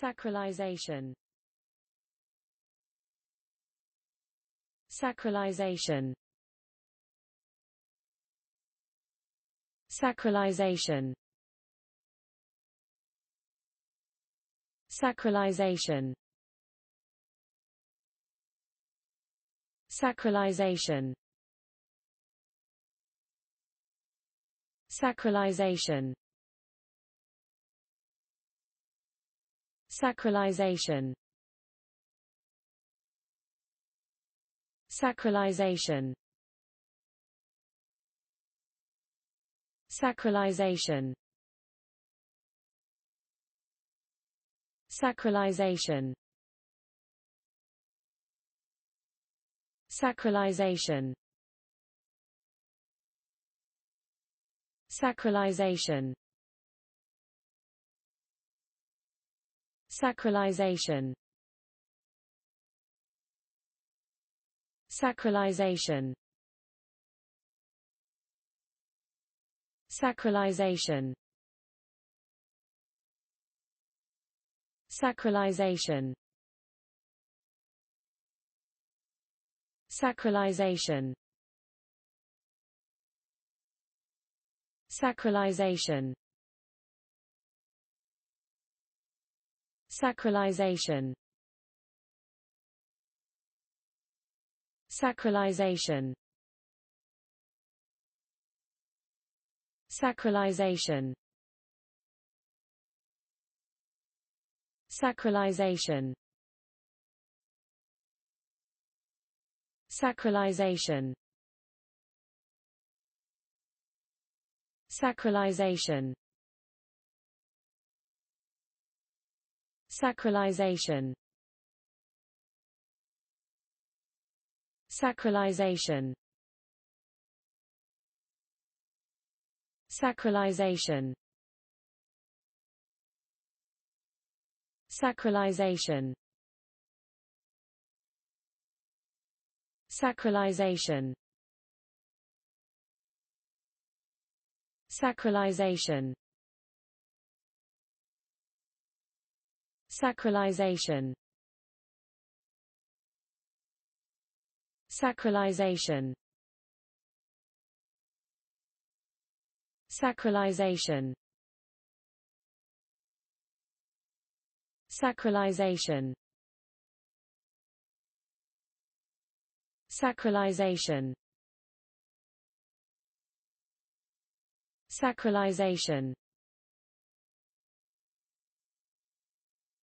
Sacralization Sacralization Sacralization Sacralization Sacralization Sacralization Sacralization Sacralization Sacralization Sacralization Sacralization Sacralization Sacralization Sacralization Sacralization Sacralization Sacralization Sacralization Sacralization Sacralization Sacralization Sacralization Sacralization Sacralization Sacralization Sacralization Sacralization Sacralization Sacralization Sacralization Sacralization Sacralization Sacralization Sacralization Sacralization Sacralization